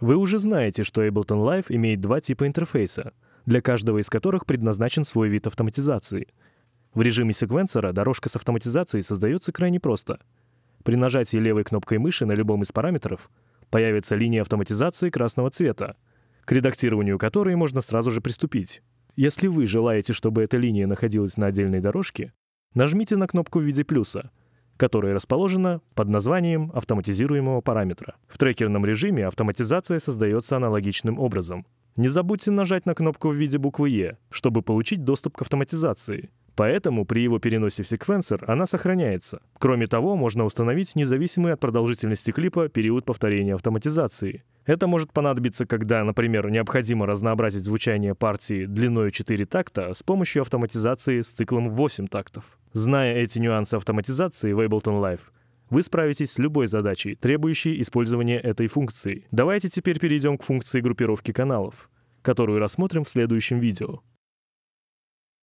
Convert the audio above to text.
Вы уже знаете, что Ableton Live имеет два типа интерфейса, для каждого из которых предназначен свой вид автоматизации. В режиме секвенсора дорожка с автоматизацией создается крайне просто. При нажатии левой кнопкой мыши на любом из параметров появится линия автоматизации красного цвета, к редактированию которой можно сразу же приступить. Если вы желаете, чтобы эта линия находилась на отдельной дорожке, нажмите на кнопку в виде плюса, которая расположена под названием автоматизируемого параметра. В трекерном режиме автоматизация создается аналогичным образом. Не забудьте нажать на кнопку в виде буквы «Е», чтобы получить доступ к автоматизации. Поэтому при его переносе в секвенсор она сохраняется. Кроме того, можно установить независимый от продолжительности клипа период повторения автоматизации. Это может понадобиться, когда, например, необходимо разнообразить звучание партии длиной 4 такта с помощью автоматизации с циклом 8 тактов. Зная эти нюансы автоматизации в Ableton Live, вы справитесь с любой задачей, требующей использования этой функции. Давайте теперь перейдем к функции группировки каналов, которую рассмотрим в следующем видео.